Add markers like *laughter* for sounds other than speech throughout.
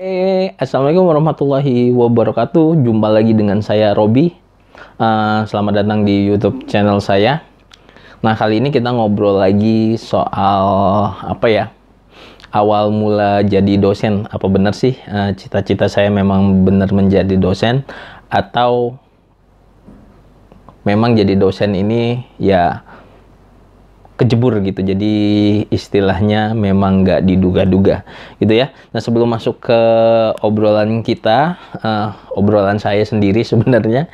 Hey, eh, Assalamualaikum warahmatullahi wabarakatuh. Jumpa lagi dengan saya Robi. Uh, selamat datang di YouTube channel saya. Nah kali ini kita ngobrol lagi soal apa ya? Awal mula jadi dosen. Apa benar sih eh, cita-cita uh, cita -cita saya memang benar menjadi dosen atau memang jadi dosen ini ya kejebur gitu. Jadi istilahnya memang nggak diduga-duga gitu ya. Nah sebelum masuk ke obrolan kita, uh, obrolan saya sendiri *laughs* sebenarnya,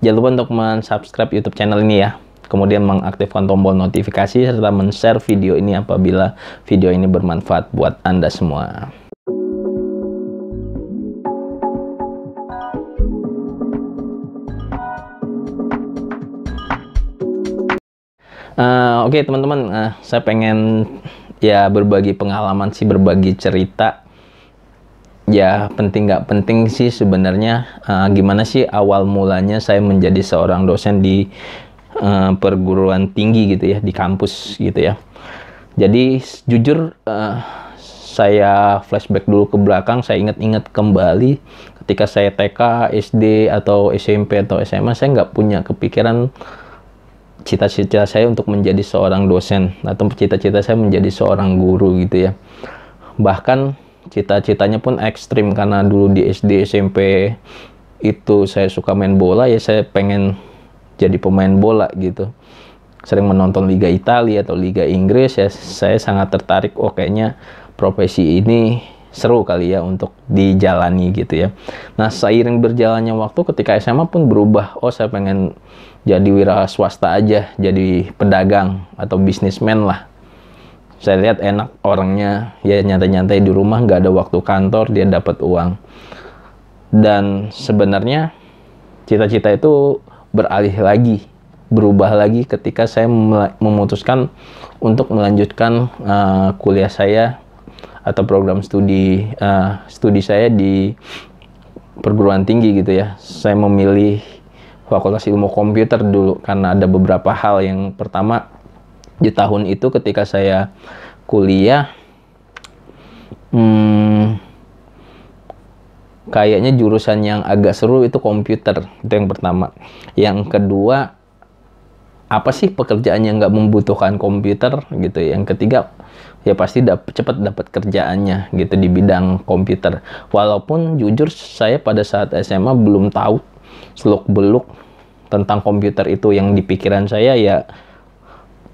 jangan lupa untuk men-subscribe YouTube channel ini ya. Kemudian mengaktifkan tombol notifikasi serta men-share video ini apabila video ini bermanfaat buat Anda semua. Eh, oke okay, teman-teman, uh, saya pengen ya berbagi pengalaman sih, berbagi cerita. Ya penting nggak penting sih sebenarnya. Uh, gimana sih awal mulanya saya menjadi seorang dosen di uh, perguruan tinggi gitu ya, di kampus gitu ya. Jadi jujur uh, saya flashback dulu ke belakang, saya ingat-ingat kembali ketika saya TK, SD atau SMP atau SMA, saya nggak punya kepikiran cita-cita saya untuk menjadi seorang dosen atau cita-cita saya menjadi seorang guru gitu ya bahkan cita-citanya pun ekstrim karena dulu di SD SMP itu saya suka main bola ya saya pengen jadi pemain bola gitu sering menonton Liga Italia atau Liga Inggris ya saya sangat tertarik oh kayaknya profesi ini seru kali ya untuk dijalani gitu ya. Nah, seiring berjalannya waktu ketika SMA pun berubah. Oh, saya pengen jadi wira swasta aja, jadi pedagang atau bisnismen lah. Saya lihat enak orangnya, ya nyantai-nyantai di rumah, nggak ada waktu kantor, dia dapat uang. Dan sebenarnya cita-cita itu beralih lagi, berubah lagi ketika saya memutuskan untuk melanjutkan uh, kuliah saya atau program studi uh, studi saya di perguruan tinggi gitu ya. Saya memilih Fakultas Ilmu Komputer dulu karena ada beberapa hal yang pertama di tahun itu ketika saya kuliah hmm, kayaknya jurusan yang agak seru itu komputer itu yang pertama yang kedua apa sih pekerjaan yang nggak membutuhkan komputer gitu ya? yang ketiga ya pasti dap cepat dapat kerjaannya gitu di bidang komputer. Walaupun jujur saya pada saat SMA belum tahu seluk-beluk tentang komputer itu yang di pikiran saya ya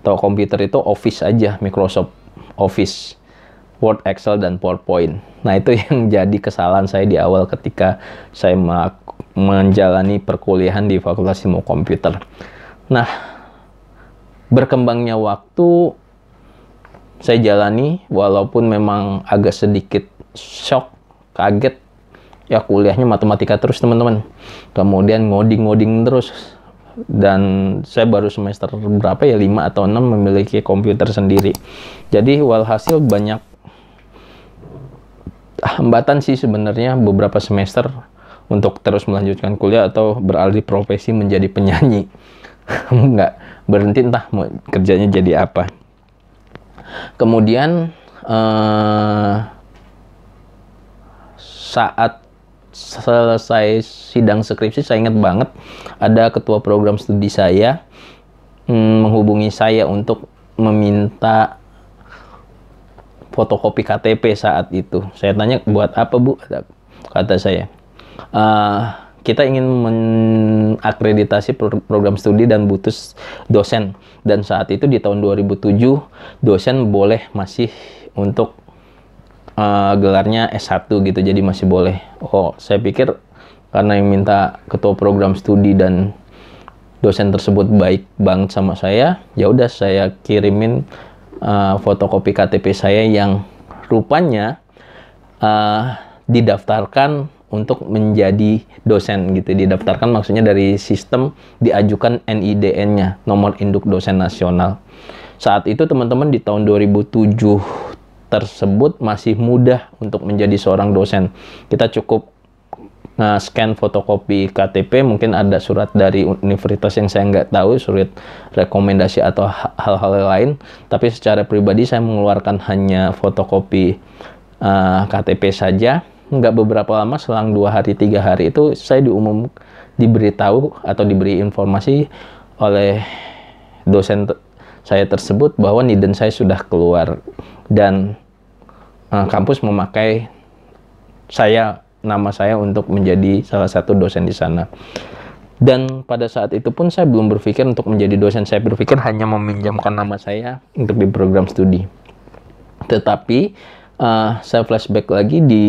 tahu komputer itu Office aja, Microsoft Office, Word, Excel dan PowerPoint. Nah, itu *laughs* yang jadi kesalahan saya di awal ketika saya menjalani perkuliahan di Fakultas Ilmu Komputer. Nah, berkembangnya waktu saya jalani walaupun memang agak sedikit shock, kaget. Ya kuliahnya matematika terus teman-teman. Kemudian ngoding-ngoding terus. Dan saya baru semester berapa ya 5 atau 6 memiliki komputer sendiri. Jadi walhasil banyak hambatan sih sebenarnya beberapa semester untuk terus melanjutkan kuliah atau beralih profesi menjadi penyanyi. *laughs* nggak berhenti entah kerjanya jadi apa. Kemudian eh, saat selesai sidang skripsi saya ingat banget ada ketua program studi saya hmm, menghubungi saya untuk meminta fotokopi KTP saat itu. Saya tanya buat apa bu? Kata saya. Uh, kita ingin mengakreditasi program studi dan butuh dosen. Dan saat itu di tahun 2007 dosen boleh masih untuk uh, gelarnya S1 gitu. Jadi masih boleh. Oh, saya pikir karena yang minta ketua program studi dan dosen tersebut baik banget sama saya, ya udah saya kirimin uh, fotokopi KTP saya yang rupanya uh, didaftarkan untuk menjadi dosen gitu didaftarkan maksudnya dari sistem diajukan NIDN-nya nomor induk dosen nasional saat itu teman-teman di tahun 2007 tersebut masih mudah untuk menjadi seorang dosen kita cukup nah, scan fotokopi KTP mungkin ada surat dari universitas yang saya nggak tahu surat rekomendasi atau hal-hal lain tapi secara pribadi saya mengeluarkan hanya fotokopi uh, eh, KTP saja nggak beberapa lama selang dua hari tiga hari itu saya diumum diberitahu atau diberi informasi oleh dosen saya tersebut bahwa niden saya sudah keluar dan uh, kampus memakai saya nama saya untuk menjadi salah satu dosen di sana dan pada saat itu pun saya belum berpikir untuk menjadi dosen saya berpikir hanya meminjamkan nama saya untuk di program studi tetapi uh, saya flashback lagi di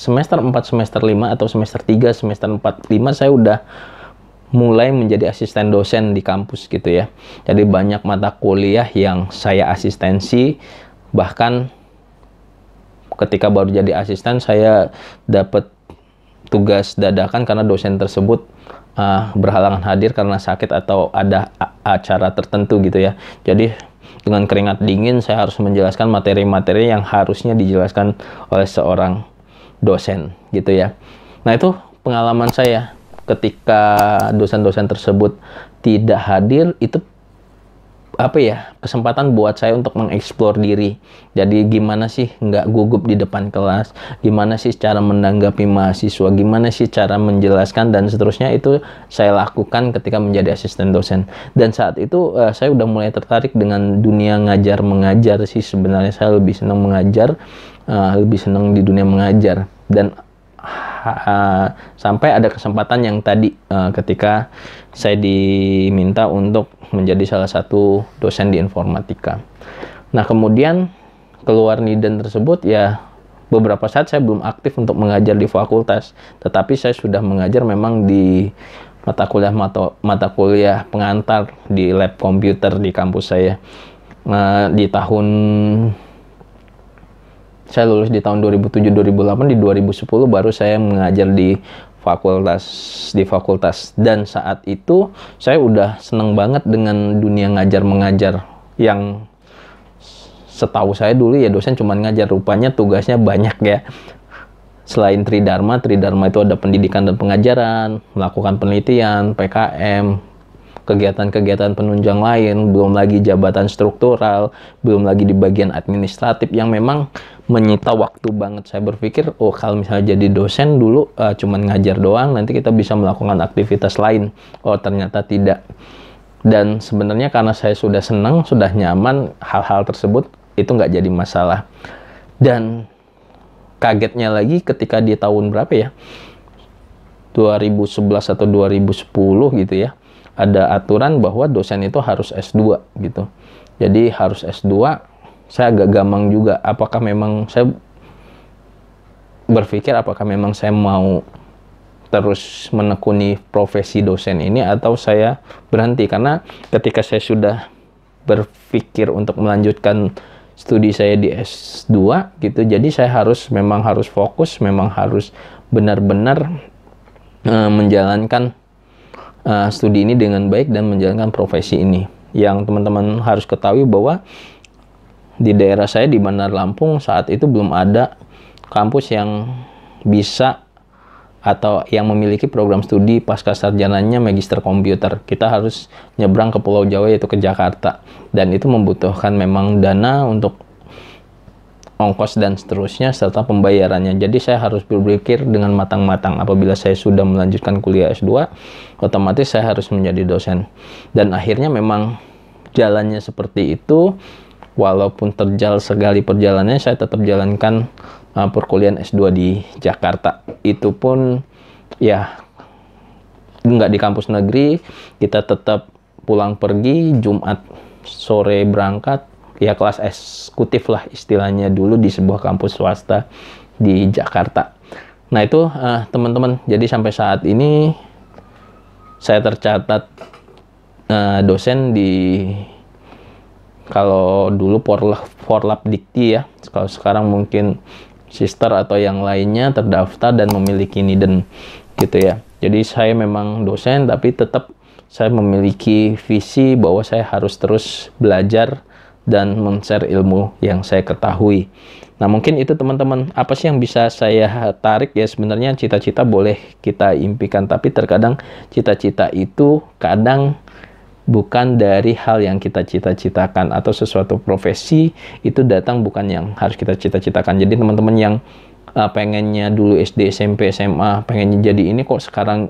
semester 4, semester 5 atau semester 3, semester 4, 5 saya udah mulai menjadi asisten dosen di kampus gitu ya. Jadi banyak mata kuliah yang saya asistensi bahkan ketika baru jadi asisten saya dapat tugas dadakan karena dosen tersebut uh, berhalangan hadir karena sakit atau ada acara tertentu gitu ya. Jadi dengan keringat dingin saya harus menjelaskan materi-materi yang harusnya dijelaskan oleh seorang dosen gitu ya. Nah itu pengalaman saya ketika dosen-dosen tersebut tidak hadir itu apa ya kesempatan buat saya untuk mengeksplor diri. Jadi gimana sih nggak gugup di depan kelas, gimana sih cara menanggapi mahasiswa, gimana sih cara menjelaskan dan seterusnya itu saya lakukan ketika menjadi asisten dosen. Dan saat itu uh, saya udah mulai tertarik dengan dunia ngajar mengajar sih sebenarnya saya lebih senang mengajar, uh, lebih senang di dunia mengajar dan uh, sampai ada kesempatan yang tadi uh, ketika saya diminta untuk menjadi salah satu dosen di informatika. Nah, kemudian keluar NIDEN tersebut ya beberapa saat saya belum aktif untuk mengajar di fakultas, tetapi saya sudah mengajar memang di mata kuliah mata, mata kuliah pengantar di lab komputer di kampus saya. Nah, di tahun saya lulus di tahun 2007-2008 di 2010 baru saya mengajar di fakultas di fakultas dan saat itu saya udah seneng banget dengan dunia ngajar mengajar yang setahu saya dulu ya dosen cuma ngajar rupanya tugasnya banyak ya selain tridharma tridharma itu ada pendidikan dan pengajaran melakukan penelitian PKM kegiatan-kegiatan penunjang lain, belum lagi jabatan struktural, belum lagi di bagian administratif yang memang menyita waktu banget. Saya berpikir, oh kalau misalnya jadi dosen dulu uh, cuman ngajar doang, nanti kita bisa melakukan aktivitas lain. Oh ternyata tidak. Dan sebenarnya karena saya sudah senang, sudah nyaman, hal-hal tersebut itu nggak jadi masalah. Dan kagetnya lagi ketika di tahun berapa ya? 2011 atau 2010 gitu ya ada aturan bahwa dosen itu harus S2 gitu. Jadi harus S2. Saya agak gamang juga apakah memang saya berpikir apakah memang saya mau terus menekuni profesi dosen ini atau saya berhenti karena ketika saya sudah berpikir untuk melanjutkan studi saya di S2 gitu. Jadi saya harus memang harus fokus, memang harus benar-benar e, menjalankan uh, studi ini dengan baik dan menjalankan profesi ini. Yang teman-teman harus ketahui bahwa di daerah saya di Bandar Lampung saat itu belum ada kampus yang bisa atau yang memiliki program studi pasca sarjananya magister komputer. Kita harus nyebrang ke Pulau Jawa yaitu ke Jakarta dan itu membutuhkan memang dana untuk ongkos dan seterusnya serta pembayarannya. Jadi saya harus berpikir dengan matang-matang apabila saya sudah melanjutkan kuliah S2, otomatis saya harus menjadi dosen. Dan akhirnya memang jalannya seperti itu. Walaupun terjal segali perjalanannya, saya tetap jalankan uh, perkuliahan S2 di Jakarta. Itu pun ya nggak di kampus negeri, kita tetap pulang pergi Jumat sore berangkat, ya kelas eksekutif lah istilahnya dulu di sebuah kampus swasta di Jakarta. Nah itu uh, teman-teman, jadi sampai saat ini saya tercatat uh, dosen di kalau dulu Porlap, Porlap Dikti ya, kalau sekarang mungkin Sister atau yang lainnya terdaftar dan memiliki NIDEN gitu ya. Jadi saya memang dosen tapi tetap saya memiliki visi bahwa saya harus terus belajar dan men-share ilmu yang saya ketahui. Nah, mungkin itu teman-teman, apa sih yang bisa saya tarik ya sebenarnya cita-cita boleh kita impikan, tapi terkadang cita-cita itu kadang bukan dari hal yang kita cita-citakan atau sesuatu profesi itu datang bukan yang harus kita cita-citakan. Jadi teman-teman yang uh, pengennya dulu SD, SMP, SMA, pengennya jadi ini kok sekarang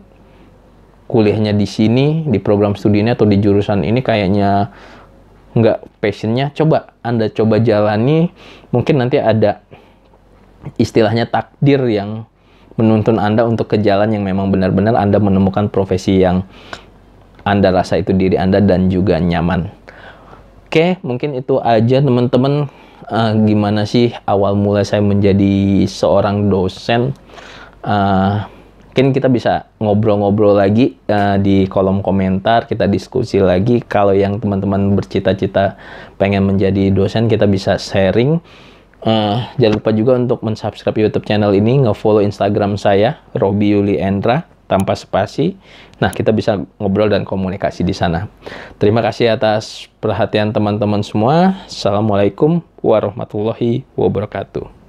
kuliahnya di sini, di program studinya atau di jurusan ini kayaknya nggak passionnya, coba Anda coba jalani. Mungkin nanti ada istilahnya takdir yang menuntun Anda untuk ke jalan yang memang benar-benar Anda menemukan profesi yang Anda rasa itu diri Anda dan juga nyaman. Oke, mungkin itu aja teman-teman. Uh, gimana sih awal mula saya menjadi seorang dosen? Uh, mungkin kita bisa ngobrol-ngobrol lagi uh, di kolom komentar kita diskusi lagi kalau yang teman-teman bercita-cita pengen menjadi dosen kita bisa sharing uh, jangan lupa juga untuk mensubscribe YouTube channel ini ngefollow Instagram saya Robi Yuli Endra tanpa spasi nah kita bisa ngobrol dan komunikasi di sana terima kasih atas perhatian teman-teman semua assalamualaikum warahmatullahi wabarakatuh